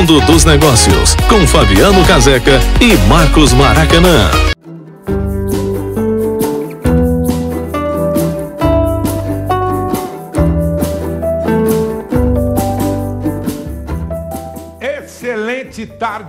Mundo dos Negócios, com Fabiano Caseca e Marcos Maracanã.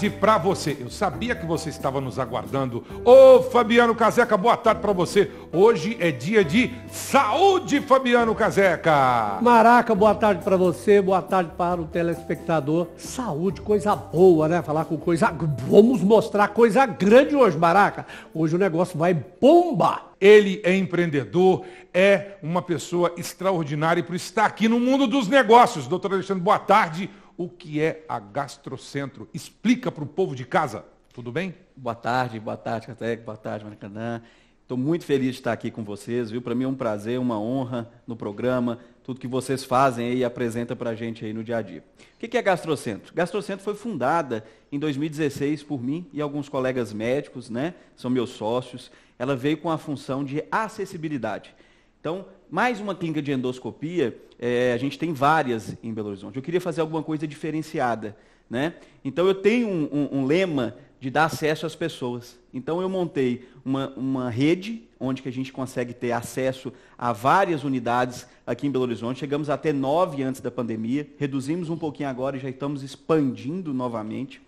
tarde para você. Eu sabia que você estava nos aguardando. Ô Fabiano Caseca, boa tarde para você. Hoje é dia de saúde, Fabiano Caseca. Maraca, boa tarde para você, boa tarde para o telespectador. Saúde, coisa boa, né? Falar com coisa. Vamos mostrar coisa grande hoje, Maraca. Hoje o negócio vai bombar. Ele é empreendedor, é uma pessoa extraordinária e por estar aqui no mundo dos negócios. Doutor Alexandre, boa tarde o que é a Gastrocentro. Explica para o povo de casa, tudo bem? Boa tarde, boa tarde, Catec, boa tarde, Maracanã. Estou muito feliz de estar aqui com vocês, viu? Para mim é um prazer, uma honra no programa, tudo que vocês fazem aí e apresenta para a gente aí no dia a dia. O que é Gastrocentro? Gastrocentro foi fundada em 2016 por mim e alguns colegas médicos, né? São meus sócios. Ela veio com a função de acessibilidade. Então, mais uma clínica de endoscopia, é, a gente tem várias em Belo Horizonte. Eu queria fazer alguma coisa diferenciada. Né? Então, eu tenho um, um, um lema de dar acesso às pessoas. Então, eu montei uma, uma rede onde que a gente consegue ter acesso a várias unidades aqui em Belo Horizonte. Chegamos até nove antes da pandemia, reduzimos um pouquinho agora e já estamos expandindo novamente.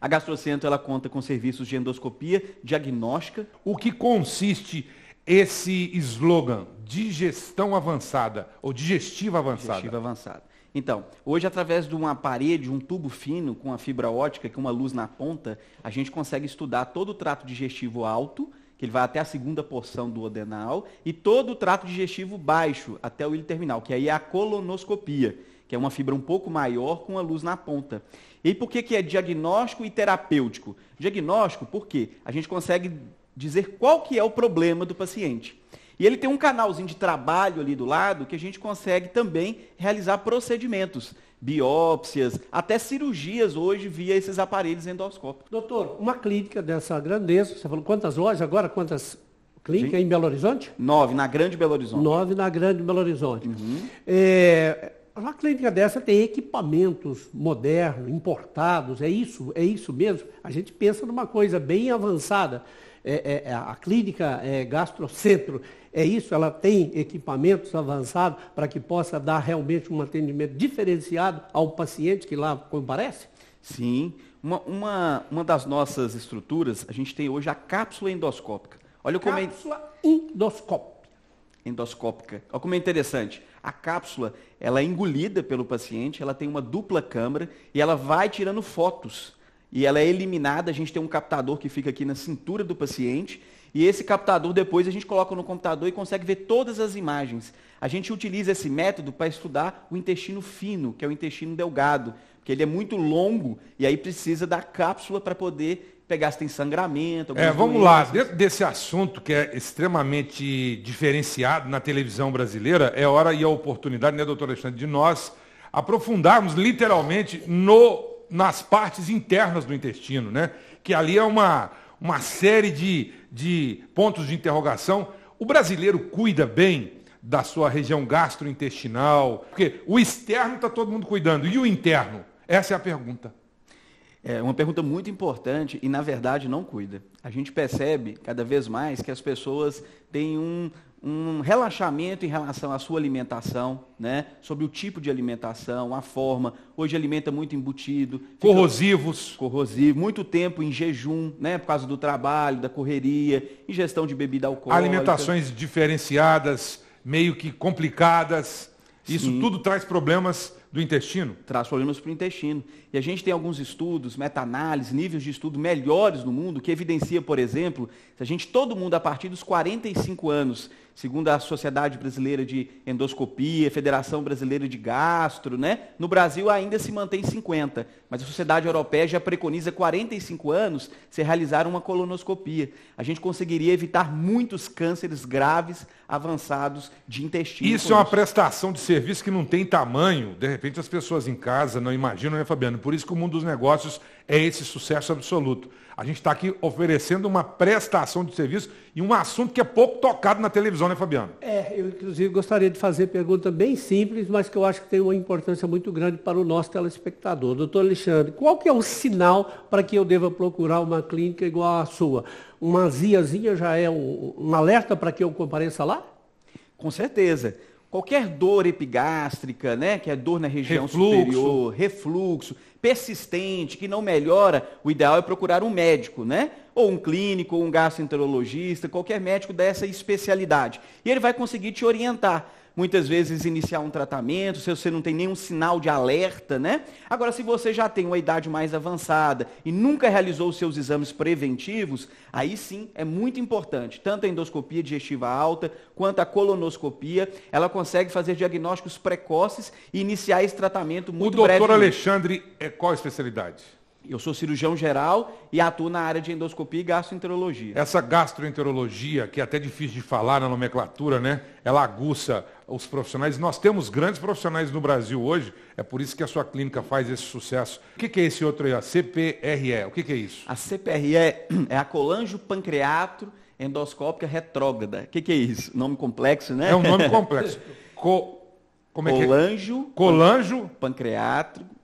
A Gastrocentro ela conta com serviços de endoscopia, diagnóstica. O que consiste esse slogan, digestão avançada ou digestiva avançada? Digestiva avançada. Então, hoje através de uma parede, um tubo fino com a fibra ótica, com uma luz na ponta, a gente consegue estudar todo o trato digestivo alto, que ele vai até a segunda porção do adenal, e todo o trato digestivo baixo, até o ilho terminal, que aí é a colonoscopia, que é uma fibra um pouco maior com a luz na ponta. E por que, que é diagnóstico e terapêutico? Diagnóstico porque a gente consegue dizer qual que é o problema do paciente. E ele tem um canalzinho de trabalho ali do lado que a gente consegue também realizar procedimentos, biópsias, até cirurgias hoje via esses aparelhos endoscópicos. Doutor, uma clínica dessa grandeza, você falou quantas lojas agora, quantas clínicas em Belo Horizonte? Nove, na Grande Belo Horizonte. Nove na Grande Belo Horizonte. Uhum. É, uma clínica dessa tem equipamentos modernos, importados, é isso, é isso mesmo? A gente pensa numa coisa bem avançada. É, é, é, a clínica é, gastrocentro é isso, ela tem equipamentos avançados para que possa dar realmente um atendimento diferenciado ao paciente que lá comparece? Sim. Uma, uma, uma das nossas estruturas, a gente tem hoje a cápsula endoscópica. Olha como é cápsula endoscópica. Endoscópica. Olha como é interessante. A cápsula, ela é engolida pelo paciente, ela tem uma dupla câmara e ela vai tirando fotos e ela é eliminada. A gente tem um captador que fica aqui na cintura do paciente. E esse captador depois a gente coloca no computador e consegue ver todas as imagens. A gente utiliza esse método para estudar o intestino fino, que é o intestino delgado, porque ele é muito longo e aí precisa da cápsula para poder pegar se tem sangramento. É, vamos doenças. lá, dentro desse assunto que é extremamente diferenciado na televisão brasileira, é hora e a oportunidade, né, doutor Alexandre, de nós aprofundarmos literalmente no nas partes internas do intestino, né? Que ali é uma, uma série de, de pontos de interrogação. O brasileiro cuida bem da sua região gastrointestinal? Porque o externo está todo mundo cuidando, e o interno? Essa é a pergunta. É uma pergunta muito importante e, na verdade, não cuida. A gente percebe cada vez mais que as pessoas têm um, um relaxamento em relação à sua alimentação, né? sobre o tipo de alimentação, a forma. Hoje alimenta muito embutido. Corrosivos. Corrosivo. Muito tempo em jejum, né? por causa do trabalho, da correria, ingestão de bebida alcoólica. Alimentações diferenciadas, meio que complicadas. Isso Sim. tudo traz problemas do intestino? Traz problemas para o intestino. E a gente tem alguns estudos, meta-análise, níveis de estudo melhores no mundo, que evidencia, por exemplo, se a gente, todo mundo a partir dos 45 anos, segundo a Sociedade Brasileira de Endoscopia, Federação Brasileira de Gastro, né? No Brasil ainda se mantém 50, mas a Sociedade Europeia já preconiza 45 anos se realizar uma colonoscopia. A gente conseguiria evitar muitos cânceres graves, avançados de intestino. Isso é uma prestação de serviço que não tem tamanho. De repente as pessoas em casa não imaginam, né, Fabiano? Por isso que o mundo dos negócios é esse sucesso absoluto. A gente está aqui oferecendo uma prestação de serviço e um assunto que é pouco tocado na televisão, né, Fabiano? É, eu inclusive gostaria de fazer pergunta bem simples, mas que eu acho que tem uma importância muito grande para o nosso telespectador. Doutor Alexandre, qual que é o sinal para que eu deva procurar uma clínica igual à sua? Uma ziazinha já é um, um alerta para que eu compareça lá? Com certeza qualquer dor epigástrica, né, que é dor na região refluxo. superior, refluxo, persistente, que não melhora, o ideal é procurar um médico, né? Ou um clínico, ou um gastroenterologista, qualquer médico dessa especialidade. E ele vai conseguir te orientar muitas vezes iniciar um tratamento, se você não tem nenhum sinal de alerta, né? Agora, se você já tem uma idade mais avançada e nunca realizou os seus exames preventivos, aí sim é muito importante, tanto a endoscopia digestiva alta quanto a colonoscopia, ela consegue fazer diagnósticos precoces e iniciar esse tratamento muito breve. O doutor Alexandre é qual a especialidade? Eu sou cirurgião geral e atuo na área de endoscopia e gastroenterologia. Essa gastroenterologia, que é até difícil de falar na nomenclatura, né? Ela aguça os profissionais. Nós temos grandes profissionais no Brasil hoje, é por isso que a sua clínica faz esse sucesso. O que é esse outro aí, a CPRE? O que é isso? A CPRE é a colângio pancreato endoscópica retrógrada. O que é isso? Nome complexo, né? É um nome complexo. Co... Como é que é? Colangio. Colangio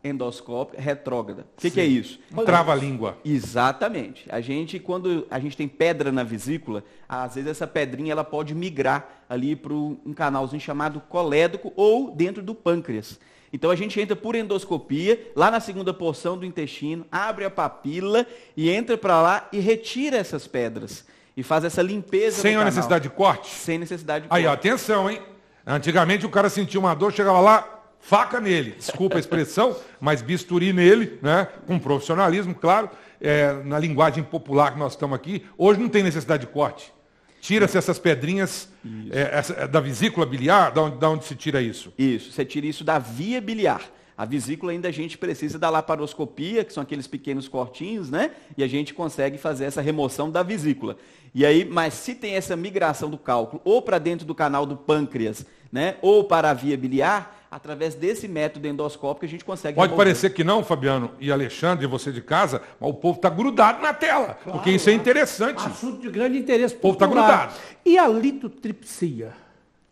endoscópica retrógrada. O que, que, é isso? Trava a língua. Exatamente. A gente, quando a gente tem pedra na vesícula, às vezes essa pedrinha ela pode migrar ali para um canalzinho chamado colédoco ou dentro do pâncreas. Então a gente entra por endoscopia, lá na segunda porção do intestino, abre a papila e entra para lá e retira essas pedras. E faz essa limpeza. Sem a necessidade de corte? Sem necessidade de corte. Aí, atenção, hein? Antigamente o cara sentia uma dor, chegava lá, faca nele, desculpa a expressão, mas bisturi nele, né? com profissionalismo, claro, é, na linguagem popular que nós estamos aqui. Hoje não tem necessidade de corte. Tira-se essas pedrinhas é, essa, é, da vesícula biliar, da onde, da onde se tira isso? Isso, você tira isso da via biliar. A vesícula ainda a gente precisa da laparoscopia, que são aqueles pequenos cortinhos, né? E a gente consegue fazer essa remoção da vesícula. E aí, mas se tem essa migração do cálculo ou para dentro do canal do pâncreas, né? Ou para a via biliar, através desse método endoscópico, a gente consegue. Pode envolver. parecer que não, Fabiano e Alexandre, e você de casa, mas o povo está grudado na tela, claro, porque isso é interessante. Assunto de grande interesse. O povo está grudado. E a litotripsia?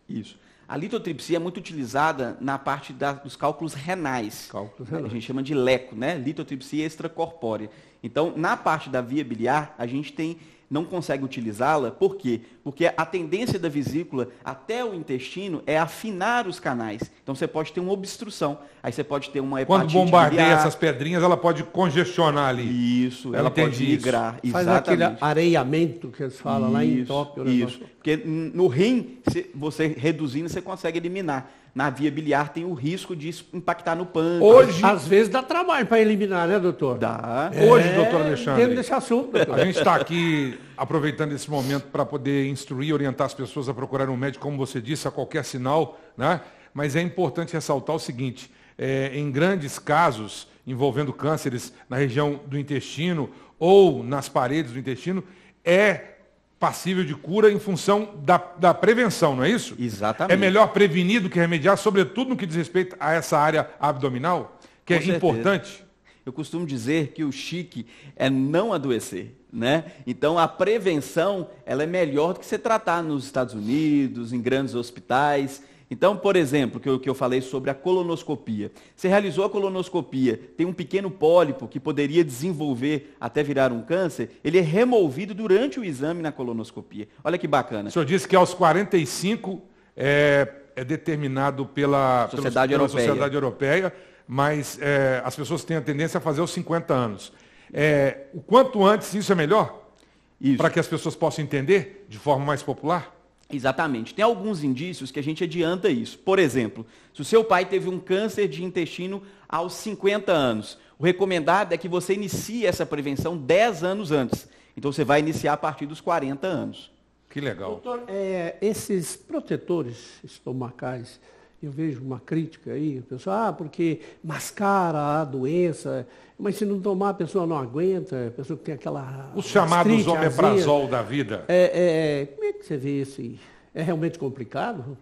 Isso. A litotripsia é muito utilizada na parte da, dos cálculos renais. Cálculos renais. A gente chama de leco, né? Litotripsia extracorpórea. Então, na parte da via biliar, a gente tem, não consegue utilizá-la, por quê? porque a tendência da vesícula até o intestino é afinar os canais. Então você pode ter uma obstrução, aí você pode ter uma hepatite. Quando bombardeia biliar. essas pedrinhas, ela pode congestionar ali. Isso, ela pode migrar. Isso. Faz Exatamente. aquele areiamento que eles falam isso, lá em Tóquio. Isso, porque no rim, você reduzindo, você consegue eliminar na via biliar tem o risco de impactar no pâncreas. Hoje, às vezes dá trabalho para eliminar, né, doutor? Dá. Hoje, é, doutor Alexandre. Dentro deixar assunto. Doutor. A gente está aqui aproveitando esse momento para poder instruir, orientar as pessoas a procurar um médico, como você disse, a qualquer sinal, né? Mas é importante ressaltar o seguinte: é, em grandes casos envolvendo cânceres na região do intestino ou nas paredes do intestino, é passível de cura em função da, da prevenção, não é isso? Exatamente. É melhor prevenir do que remediar, sobretudo no que diz respeito a essa área abdominal, que Com é certeza. importante. Eu costumo dizer que o chique é não adoecer. Né? Então a prevenção ela é melhor do que você tratar nos Estados Unidos, em grandes hospitais. Então, por exemplo, que eu, que eu falei sobre a colonoscopia. Você realizou a colonoscopia, tem um pequeno pólipo que poderia desenvolver até virar um câncer, ele é removido durante o exame na colonoscopia. Olha que bacana. O senhor disse que aos 45 é, é determinado pela Sociedade, Europeia. Sociedade Europeia, mas é, as pessoas têm a tendência a fazer aos 50 anos. É, o quanto antes isso é melhor? Para que as pessoas possam entender de forma mais popular? Exatamente. Tem alguns indícios que a gente adianta isso. Por exemplo, se o seu pai teve um câncer de intestino aos 50 anos, o recomendado é que você inicie essa prevenção 10 anos antes. Então você vai iniciar a partir dos 40 anos. Que legal. Doutor, é, esses protetores estomacais, eu vejo uma crítica aí, o pessoal, ah, porque mascara a doença, mas se não tomar, a pessoa não aguenta, a pessoa tem aquela. Os chamados omeprazol é da vida. É, é, é, como é que você vê isso? É realmente complicado?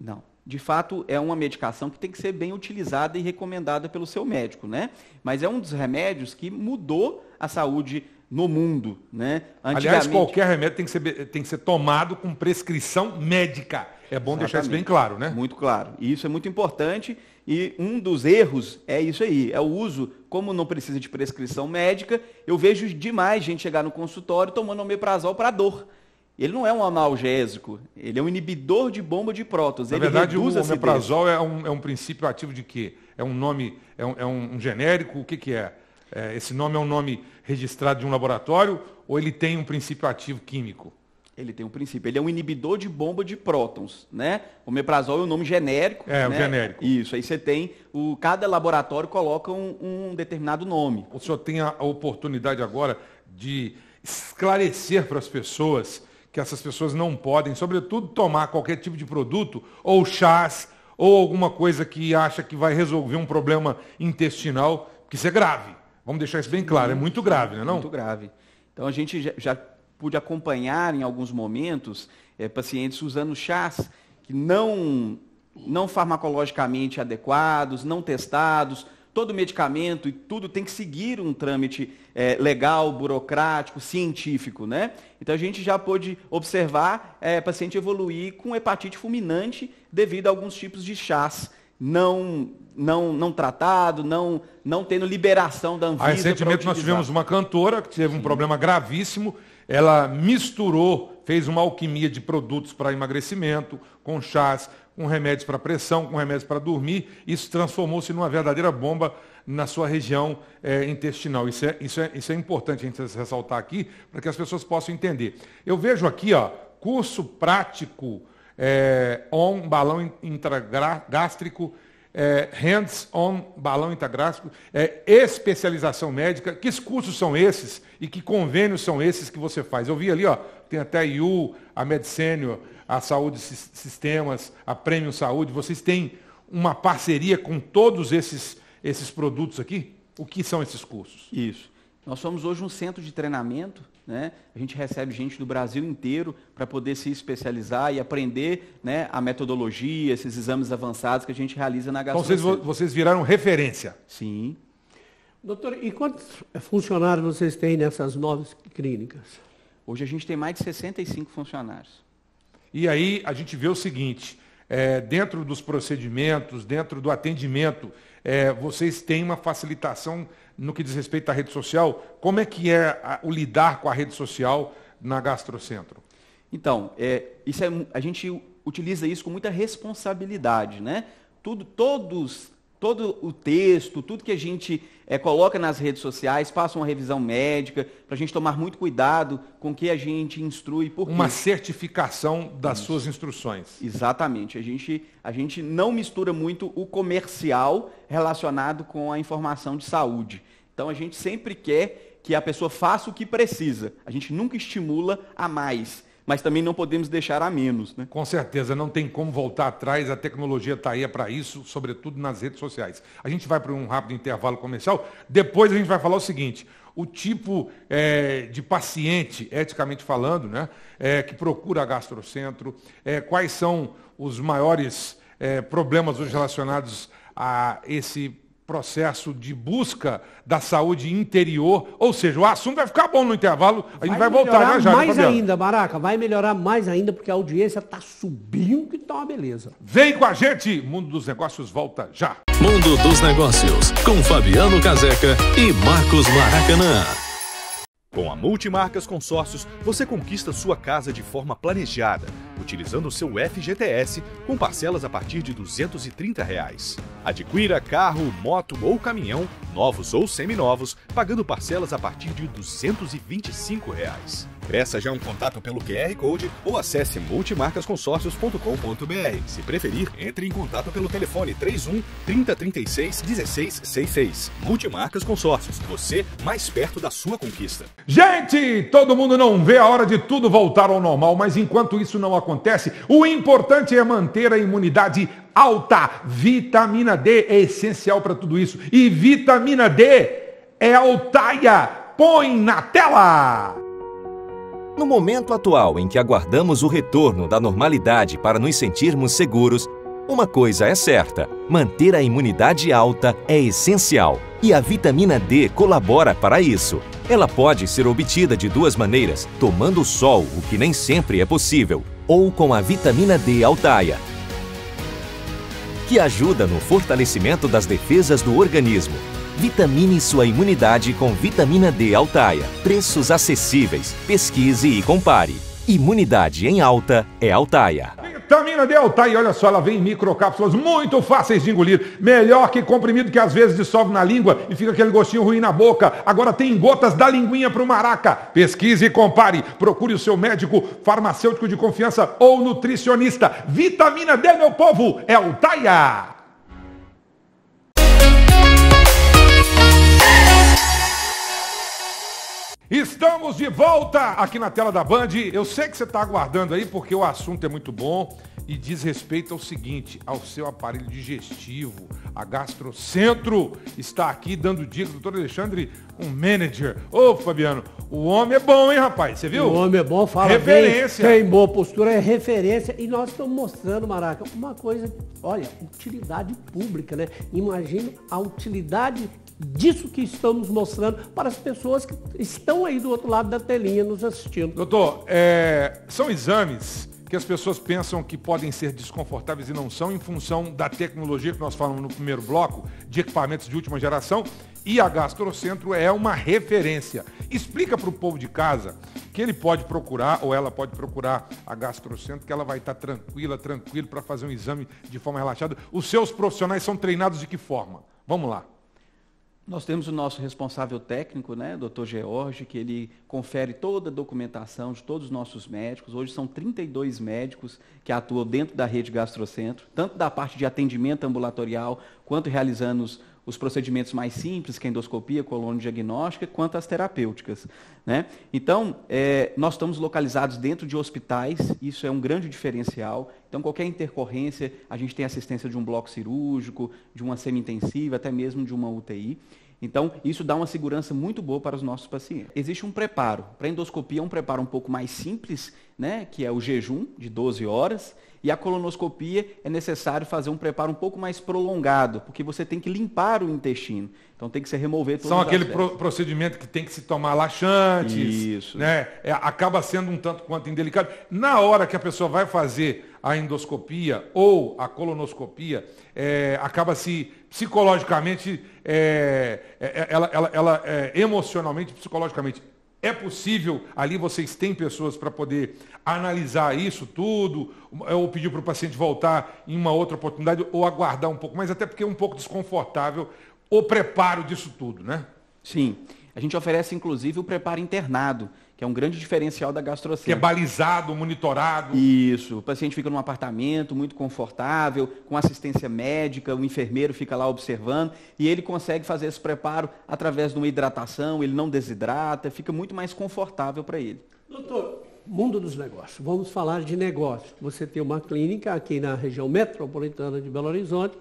Não. De fato, é uma medicação que tem que ser bem utilizada e recomendada pelo seu médico, né? Mas é um dos remédios que mudou a saúde no mundo, né? Antigamente... Aliás, qualquer remédio tem que, ser, tem que ser tomado com prescrição médica. É bom Exatamente. deixar isso bem claro, né? Muito claro. E isso é muito importante. E um dos erros é isso aí, é o uso, como não precisa de prescrição médica, eu vejo demais gente chegar no consultório tomando omeprazol para dor. Ele não é um analgésico, ele é um inibidor de bomba de prótons. Na ele verdade, reduz o omeprazol é um, é um princípio ativo de quê? É um nome, é um, é um genérico? O que, que é? é? Esse nome é um nome registrado de um laboratório ou ele tem um princípio ativo químico? ele tem um princípio. Ele é um inibidor de bomba de prótons, né? O meprazol é o um nome genérico. É, né? o genérico. Isso, aí você tem, o, cada laboratório coloca um, um determinado nome. O senhor tem a oportunidade agora de esclarecer para as pessoas que essas pessoas não podem, sobretudo, tomar qualquer tipo de produto ou chás ou alguma coisa que acha que vai resolver um problema intestinal, que isso é grave. Vamos deixar isso bem claro, é muito grave, não é não? Muito grave. Então a gente já pude acompanhar em alguns momentos é, pacientes usando chás que não, não farmacologicamente adequados, não testados. Todo medicamento e tudo tem que seguir um trâmite é, legal, burocrático, científico, né? Então a gente já pôde observar é, paciente evoluir com hepatite fulminante devido a alguns tipos de chás não não não tratado, não não tendo liberação da Anvisa. Aí, ah, recentemente nós tivemos uma cantora que teve Sim. um problema gravíssimo ela misturou, fez uma alquimia de produtos para emagrecimento, com chás, com remédios para pressão, com remédios para dormir. Isso transformou-se numa verdadeira bomba na sua região é, intestinal. Isso é, isso, é, isso é importante a gente ressaltar aqui, para que as pessoas possam entender. Eu vejo aqui, ó, curso prático é, on balão intragástrico é, hands-on balão intragráfico, é, especialização médica. Que cursos são esses e que convênios são esses que você faz? Eu vi ali, ó, tem até a IU, a Medicênio, a Saúde Sistemas, a Prêmio Saúde. Vocês têm uma parceria com todos esses, esses produtos aqui? O que são esses cursos? Isso. Nós somos hoje um centro de treinamento, né? a gente recebe gente do Brasil inteiro para poder se especializar e aprender né, a metodologia, esses exames avançados que a gente realiza na gastronomia. Então vocês, vocês viraram referência. Sim. Doutor, e quantos funcionários vocês têm nessas novas clínicas? Hoje a gente tem mais de 65 funcionários. E aí a gente vê o seguinte, é, dentro dos procedimentos, dentro do atendimento, é, vocês têm uma facilitação no que diz respeito à rede social. Como é que é a, o lidar com a rede social na Gastrocentro? Então, é, isso é, a gente utiliza isso com muita responsabilidade, né? Tudo, todos todo o texto, tudo que a gente é, coloca nas redes sociais, passa uma revisão médica, para a gente tomar muito cuidado com o que a gente instrui. Por uma certificação das Isso. suas instruções. Exatamente. A gente, a gente não mistura muito o comercial relacionado com a informação de saúde. Então a gente sempre quer que a pessoa faça o que precisa. A gente nunca estimula a mais mas também não podemos deixar a menos. Né? Com certeza, não tem como voltar atrás, a tecnologia está aí para isso, sobretudo nas redes sociais. A gente vai para um rápido intervalo comercial, depois a gente vai falar o seguinte, o tipo é, de paciente, eticamente falando, né, é, que procura a gastrocentro, é, quais são os maiores é, problemas relacionados a esse processo de busca da saúde interior. Ou seja, o assunto vai ficar bom no intervalo. A gente vai, vai voltar já né, já. Mais ainda, Maraca, vai melhorar mais ainda, porque a audiência está subindo que está uma beleza. Vem com a gente, Mundo dos Negócios volta já. Mundo dos Negócios, com Fabiano Caseca e Marcos Maracanã. Com a Multimarcas Consórcios, você conquista sua casa de forma planejada, utilizando o seu FGTS com parcelas a partir de R$ 230. Reais. Adquira carro, moto ou caminhão, novos ou seminovos, pagando parcelas a partir de R$ 225. Reais. Peça já um contato pelo QR Code ou acesse multimarcasconsórcios.com.br. Se preferir, entre em contato pelo telefone 31 3036 1666. Multimarcas Consórcios, você mais perto da sua conquista. Gente, todo mundo não vê a hora de tudo voltar ao normal, mas enquanto isso não acontece, o importante é manter a imunidade alta. Vitamina D é essencial para tudo isso. E vitamina D é altaia. Põe na tela! No momento atual em que aguardamos o retorno da normalidade para nos sentirmos seguros, uma coisa é certa: manter a imunidade alta é essencial. E a vitamina D colabora para isso. Ela pode ser obtida de duas maneiras: tomando sol, o que nem sempre é possível, ou com a vitamina D altaia, que ajuda no fortalecimento das defesas do organismo. Vitamine sua imunidade com vitamina D Altaia. Preços acessíveis. Pesquise e compare. Imunidade em alta é Altaia. Vitamina D Altaia, olha só, ela vem em microcápsulas muito fáceis de engolir. Melhor que comprimido que às vezes dissolve na língua e fica aquele gostinho ruim na boca. Agora tem gotas da linguinha o maraca. Pesquise e compare. Procure o seu médico, farmacêutico de confiança ou nutricionista. Vitamina D, meu povo, é Altaia. Estamos de volta aqui na tela da Band. Eu sei que você está aguardando aí porque o assunto é muito bom e diz respeito ao seguinte, ao seu aparelho digestivo, a Gastrocentro está aqui dando dicas. Doutor Alexandre, um manager. Ô, Fabiano, o homem é bom, hein, rapaz? Você viu? O homem é bom, fala referência. Bem, tem boa postura, é referência. E nós estamos mostrando, Maraca, uma coisa, olha, utilidade pública, né? Imagina a utilidade disso que estamos mostrando para as pessoas que estão aí do outro lado da telinha nos assistindo. Doutor, é, são exames que as pessoas pensam que podem ser desconfortáveis e não são, em função da tecnologia que nós falamos no primeiro bloco, de equipamentos de última geração, e a Gastrocentro é uma referência. Explica para o povo de casa que ele pode procurar, ou ela pode procurar a Gastrocentro, que ela vai estar tranquila, tranquilo, para fazer um exame de forma relaxada. Os seus profissionais são treinados de que forma? Vamos lá. Nós temos o nosso responsável técnico, né, doutor George, que ele confere toda a documentação de todos os nossos médicos. Hoje são 32 médicos que atuam dentro da rede Gastrocentro, tanto da parte de atendimento ambulatorial, quanto realizando os os procedimentos mais simples, que é a endoscopia, colonodiagnóstica, quanto as terapêuticas. Né? Então, é, nós estamos localizados dentro de hospitais, isso é um grande diferencial. Então, qualquer intercorrência, a gente tem assistência de um bloco cirúrgico, de uma semi-intensiva, até mesmo de uma UTI. Então, isso dá uma segurança muito boa para os nossos pacientes. Existe um preparo. Para endoscopia, é um preparo um pouco mais simples, né, que é o jejum de 12 horas. E a colonoscopia é necessário fazer um preparo um pouco mais prolongado, porque você tem que limpar o intestino. Então tem que se remover todos São aquele pro, procedimento que tem que se tomar laxantes. Isso. Né? É, acaba sendo um tanto quanto indelicado. Na hora que a pessoa vai fazer a endoscopia ou a colonoscopia, é, acaba se psicologicamente, é, é, é ela, ela, ela é, emocionalmente, psicologicamente é possível, ali vocês têm pessoas para poder analisar isso tudo, ou pedir para o paciente voltar em uma outra oportunidade, ou aguardar um pouco mais, até porque é um pouco desconfortável o preparo disso tudo, né? Sim. A gente oferece, inclusive, o preparo internado, que é um grande diferencial da gastrocêntrica. Que é balizado, monitorado. Isso. O paciente fica num apartamento muito confortável, com assistência médica, o enfermeiro fica lá observando e ele consegue fazer esse preparo através de uma hidratação, ele não desidrata, fica muito mais confortável para ele. Doutor, mundo dos negócios. Vamos falar de negócios. Você tem uma clínica aqui na região metropolitana de Belo Horizonte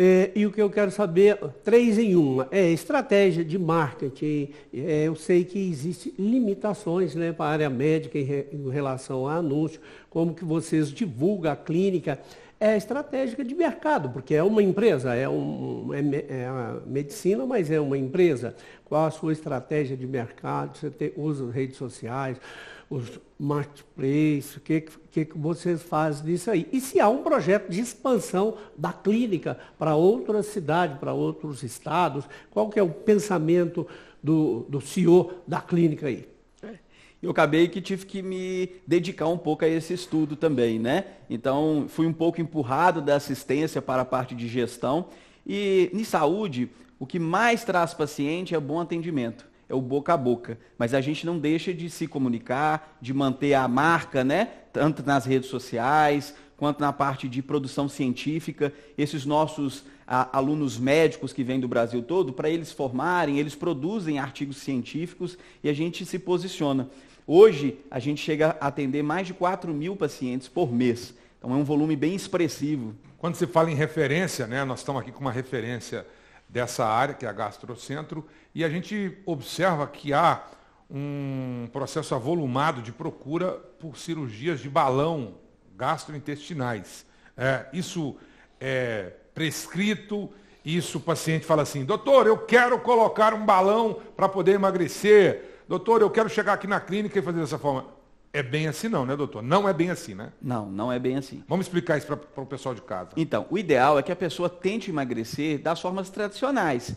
é, e o que eu quero saber, três em uma, é estratégia de marketing. É, eu sei que existem limitações né, para a área médica em, re, em relação a anúncio, como que vocês divulgam a clínica é estratégica de mercado, porque é uma empresa, é, um, é, é medicina, mas é uma empresa. Qual a sua estratégia de mercado? Você tem, usa redes sociais, os marketplace, o que, que, que vocês fazem disso aí? E se há um projeto de expansão da clínica para outra cidade, para outros estados? Qual que é o pensamento do, do CEO da clínica aí? e eu acabei que tive que me dedicar um pouco a esse estudo também, né? Então, fui um pouco empurrado da assistência para a parte de gestão. E em saúde, o que mais traz paciente é bom atendimento é o boca a boca. Mas a gente não deixa de se comunicar, de manter a marca, né? Tanto nas redes sociais, quanto na parte de produção científica. Esses nossos a, alunos médicos que vêm do Brasil todo, para eles formarem, eles produzem artigos científicos e a gente se posiciona. Hoje, a gente chega a atender mais de 4 mil pacientes por mês. Então, é um volume bem expressivo. Quando se fala em referência, né, nós estamos aqui com uma referência dessa área, que é a Gastrocentro, e a gente observa que há um processo avolumado de procura por cirurgias de balão gastrointestinais. É, isso é prescrito, isso o paciente fala assim, doutor, eu quero colocar um balão para poder emagrecer, doutor, eu quero chegar aqui na clínica e fazer dessa forma. É bem assim não, né, doutor? Não é bem assim, né? Não, não é bem assim. Vamos explicar isso para o pessoal de casa. Então, o ideal é que a pessoa tente emagrecer das formas tradicionais,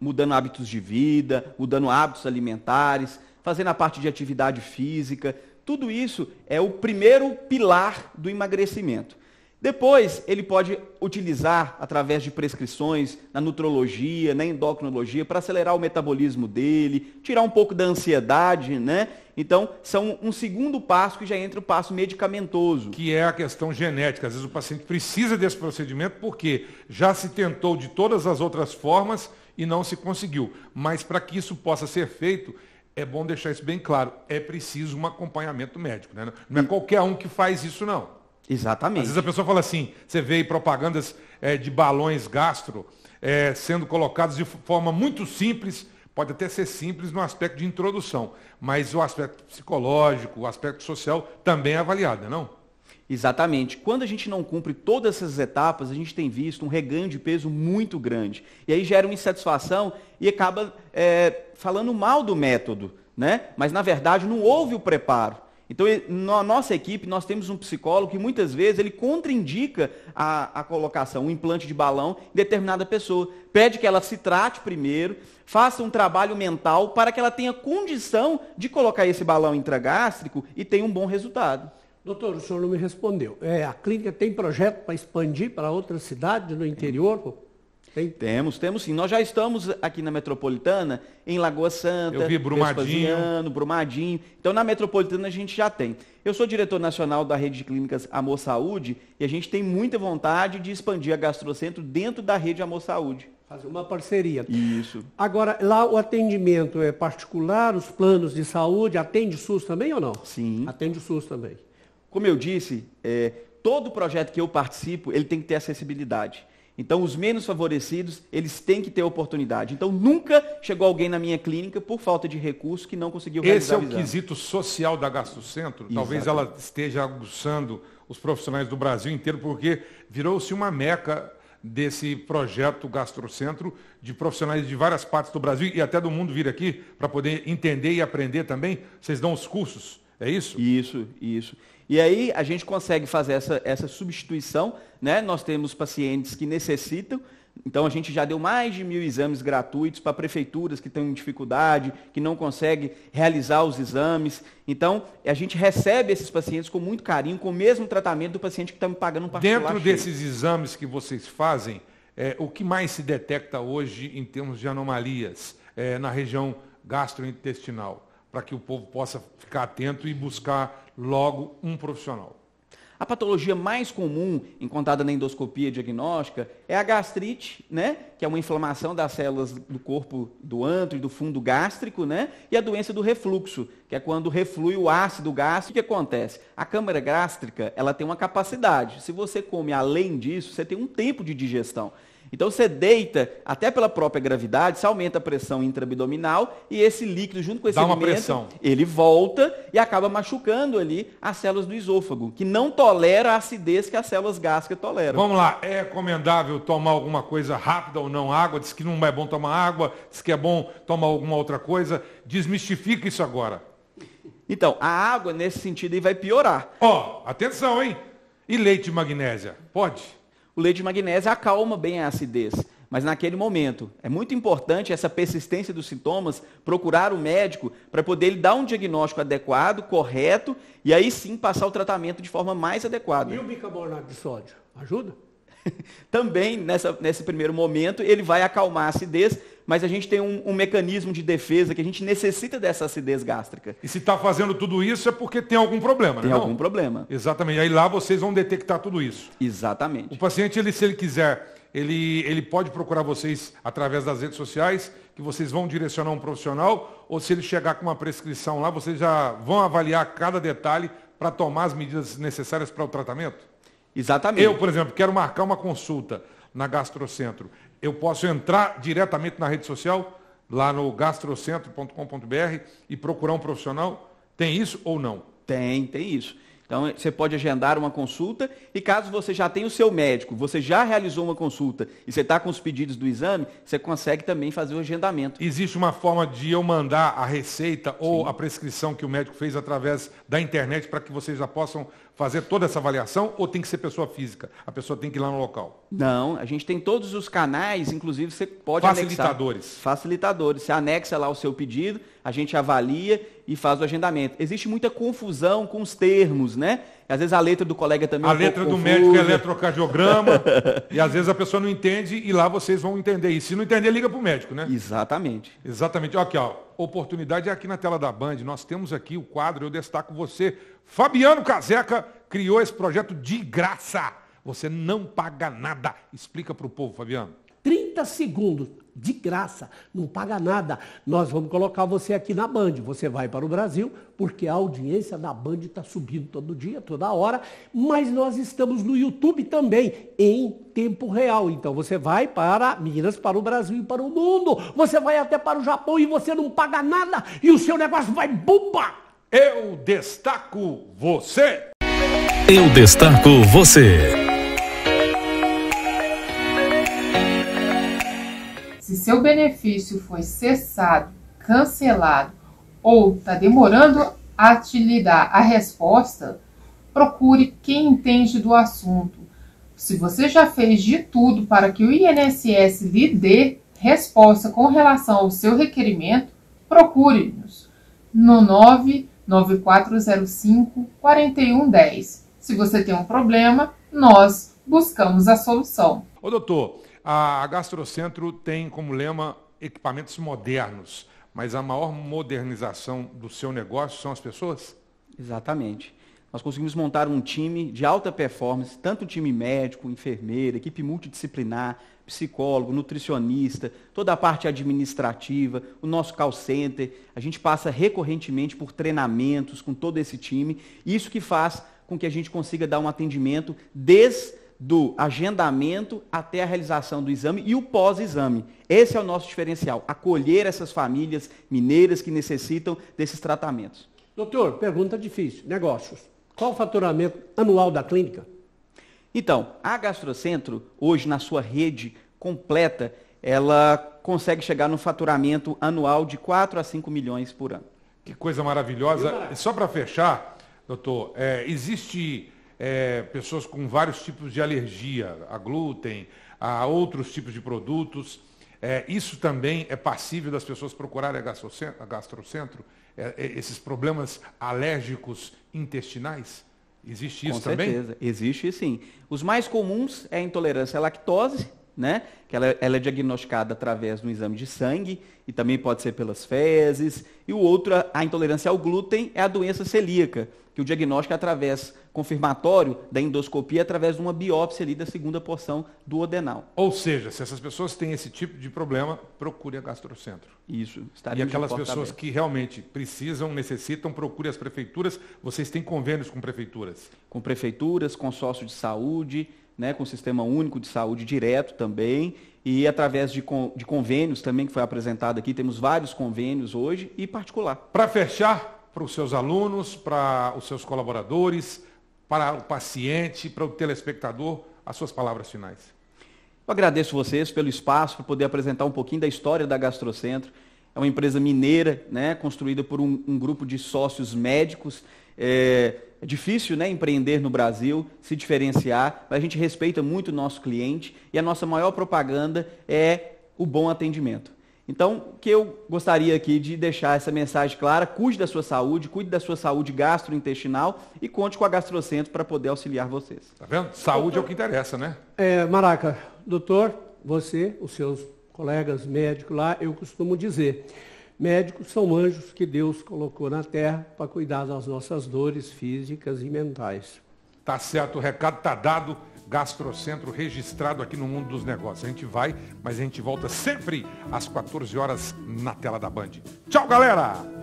mudando hábitos de vida, mudando hábitos alimentares, fazendo a parte de atividade física. Tudo isso é o primeiro pilar do emagrecimento. Depois, ele pode utilizar através de prescrições na nutrologia, na endocrinologia, para acelerar o metabolismo dele, tirar um pouco da ansiedade, né? Então, são um segundo passo que já entra o passo medicamentoso. Que é a questão genética. Às vezes o paciente precisa desse procedimento porque já se tentou de todas as outras formas e não se conseguiu. Mas para que isso possa ser feito, é bom deixar isso bem claro. É preciso um acompanhamento médico. Né? Não é qualquer um que faz isso, não. Exatamente. Às vezes a pessoa fala assim, você vê aí propagandas é, de balões gastro é, sendo colocados de forma muito simples, pode até ser simples no aspecto de introdução, mas o aspecto psicológico, o aspecto social também é avaliado, não? É Exatamente. Quando a gente não cumpre todas essas etapas, a gente tem visto um reganho de peso muito grande. E aí gera uma insatisfação e acaba é, falando mal do método, né? Mas na verdade não houve o preparo. Então, na nossa equipe, nós temos um psicólogo que muitas vezes ele contraindica a, a colocação, o um implante de balão em determinada pessoa. Pede que ela se trate primeiro, faça um trabalho mental para que ela tenha condição de colocar esse balão intragástrico e tenha um bom resultado. Doutor, o senhor não me respondeu. É, a clínica tem projeto para expandir para outras cidades no interior? É. Tem? Temos, temos sim. Nós já estamos aqui na Metropolitana, em Lagoa Santa, Eu vi Brumadinho. Brumadinho. Então, na Metropolitana a gente já tem. Eu sou diretor nacional da rede de clínicas Amor Saúde e a gente tem muita vontade de expandir a Gastrocentro dentro da rede Amor Saúde. Fazer uma parceria. Isso. Agora, lá o atendimento é particular, os planos de saúde, atende o SUS também ou não? Sim. Atende o SUS também. Como eu disse, é, todo projeto que eu participo, ele tem que ter acessibilidade. Então, os menos favorecidos, eles têm que ter oportunidade. Então, nunca chegou alguém na minha clínica por falta de recurso que não conseguiu realizar Esse é o quesito social da Gastrocentro. Talvez ela esteja aguçando os profissionais do Brasil inteiro, porque virou-se uma meca desse projeto Gastrocentro, de profissionais de várias partes do Brasil e até do mundo vir aqui para poder entender e aprender também. Vocês dão os cursos? É isso? Isso, isso. E aí a gente consegue fazer essa, essa substituição, né? Nós temos pacientes que necessitam, então a gente já deu mais de mil exames gratuitos para prefeituras que estão em dificuldade, que não conseguem realizar os exames. Então, a gente recebe esses pacientes com muito carinho, com o mesmo tratamento do paciente que está me pagando um particular. Dentro cheio. desses exames que vocês fazem, é, o que mais se detecta hoje em termos de anomalias é, na região gastrointestinal? para que o povo possa ficar atento e buscar logo um profissional. A patologia mais comum encontrada na endoscopia diagnóstica é a gastrite, né? Que é uma inflamação das células do corpo do antro e do fundo gástrico, né? E a doença do refluxo, que é quando reflui o ácido gástrico. O que acontece? A câmara gástrica, ela tem uma capacidade. Se você come além disso, você tem um tempo de digestão. Então você deita, até pela própria gravidade, você aumenta a pressão intraabdominal e esse líquido, junto com esse Dá alimento, uma pressão. ele volta e acaba machucando ali as células do esôfago, que não tolera a acidez que as células gástricas toleram. Vamos lá, é recomendável tomar alguma coisa rápida ou não? Água, diz que não é bom tomar água, diz que é bom tomar alguma outra coisa. Desmistifica isso agora. Então, a água nesse sentido aí vai piorar. Ó, oh, atenção, hein? E leite de magnésia? Pode? O leite de magnésio acalma bem a acidez, mas naquele momento é muito importante essa persistência dos sintomas, procurar o médico para poder ele dar um diagnóstico adequado, correto, e aí sim passar o tratamento de forma mais adequada. E o bicarbonato de sódio ajuda? também nessa, nesse primeiro momento ele vai acalmar a acidez, mas a gente tem um, um mecanismo de defesa que a gente necessita dessa acidez gástrica. E se está fazendo tudo isso é porque tem algum problema, tem né? Tem algum não? problema. Exatamente. Aí lá vocês vão detectar tudo isso. Exatamente. O paciente, ele, se ele quiser, ele, ele pode procurar vocês através das redes sociais, que vocês vão direcionar um profissional, ou se ele chegar com uma prescrição lá, vocês já vão avaliar cada detalhe para tomar as medidas necessárias para o tratamento? Exatamente. Eu, por exemplo, quero marcar uma consulta na Gastrocentro. Eu posso entrar diretamente na rede social, lá no gastrocentro.com.br e procurar um profissional? Tem isso ou não? Tem, tem isso. Então, você pode agendar uma consulta e caso você já tenha o seu médico, você já realizou uma consulta e você está com os pedidos do exame, você consegue também fazer o agendamento. Existe uma forma de eu mandar a receita ou a prescrição que o médico fez através da internet para que vocês já possam fazer toda essa avaliação ou tem que ser pessoa física? A pessoa tem que ir lá no local? Não, a gente tem todos os canais, inclusive você pode Facilitadores. Anexar. Facilitadores. Você anexa lá o seu pedido, a gente avalia e faz o agendamento. Existe muita confusão com os termos, né? Às vezes a letra do colega também. É a é um letra do confusa. médico é eletrocardiograma, e às vezes a pessoa não entende e lá vocês vão entender. E se não entender, liga para o médico, né? Exatamente. Exatamente. Aqui, ó, oportunidade é aqui na tela da Band. Nós temos aqui o quadro, eu destaco você Fabiano Caseca criou esse projeto de graça. Você não paga nada. Explica para o povo, Fabiano. 30 segundos, de graça, não paga nada. Nós vamos colocar você aqui na Band. Você vai para o Brasil, porque a audiência da Band está subindo todo dia, toda hora. Mas nós estamos no YouTube também, em tempo real. Então você vai para Minas, para o Brasil e para o mundo. Você vai até para o Japão e você não paga nada. E o seu negócio vai bomba. Eu destaco você. Eu destaco você. Se seu benefício foi cessado, cancelado ou está demorando a te lhe dar a resposta, procure quem entende do assunto. Se você já fez de tudo para que o INSS lhe dê resposta com relação ao seu requerimento, procure-nos no 9 9405 4110. Se você tem um problema, nós buscamos a solução. Ô doutor, a Gastrocentro tem como lema equipamentos modernos, mas a maior modernização do seu negócio são as pessoas? Exatamente. Nós conseguimos montar um time de alta performance, tanto time médico, enfermeira, equipe multidisciplinar, psicólogo, nutricionista, toda a parte administrativa, o nosso call center. A gente passa recorrentemente por treinamentos com todo esse time. Isso que faz com que a gente consiga dar um atendimento desde do agendamento até a realização do exame e o pós-exame. Esse é o nosso diferencial, acolher essas famílias mineiras que necessitam desses tratamentos. Doutor, pergunta difícil. Negócios. Qual o faturamento anual da clínica? Então, a Gastrocentro, hoje na sua rede completa, ela consegue chegar no faturamento anual de 4 a 5 milhões por ano. Que coisa maravilhosa. E Só para fechar, doutor, é, existe é, pessoas com vários tipos de alergia a glúten, a outros tipos de produtos. É, isso também é passível das pessoas procurarem a gastrocentro, a gastrocentro é, é, esses problemas alérgicos intestinais? Existe isso Com também? Com certeza, existe sim. Os mais comuns é a intolerância à lactose, né? Que ela, é, ela, é diagnosticada através de um exame de sangue e também pode ser pelas fezes. E o outro, a intolerância ao glúten, é a doença celíaca, que o diagnóstico é através confirmatório da endoscopia através de uma biópsia ali da segunda porção do odenal. Ou seja, se essas pessoas têm esse tipo de problema, procure a gastrocentro. Isso. E aquelas pessoas que realmente precisam, necessitam, procure as prefeituras. Vocês têm convênios com prefeituras? Com prefeituras, consórcio de saúde, né, com o Sistema Único de Saúde direto também, e através de, de convênios também, que foi apresentado aqui, temos vários convênios hoje e particular. Para fechar, para os seus alunos, para os seus colaboradores, para o paciente, para o telespectador, as suas palavras finais. Eu agradeço vocês pelo espaço, para poder apresentar um pouquinho da história da Gastrocentro. É uma empresa mineira, né, construída por um, um grupo de sócios médicos. É, é difícil né, empreender no Brasil, se diferenciar, mas a gente respeita muito o nosso cliente e a nossa maior propaganda é o bom atendimento. Então, o que eu gostaria aqui de deixar essa mensagem clara, cuide da sua saúde, cuide da sua saúde gastrointestinal e conte com a Gastrocentro para poder auxiliar vocês. Tá vendo? Saúde doutor, é o que interessa, né? É, Maraca, doutor, você, os seus colegas médicos lá, eu costumo dizer, Médicos são anjos que Deus colocou na terra para cuidar das nossas dores físicas e mentais. Tá certo, o recado tá dado. Gastrocentro registrado aqui no mundo dos negócios. A gente vai, mas a gente volta sempre às 14 horas na tela da Band. Tchau, galera!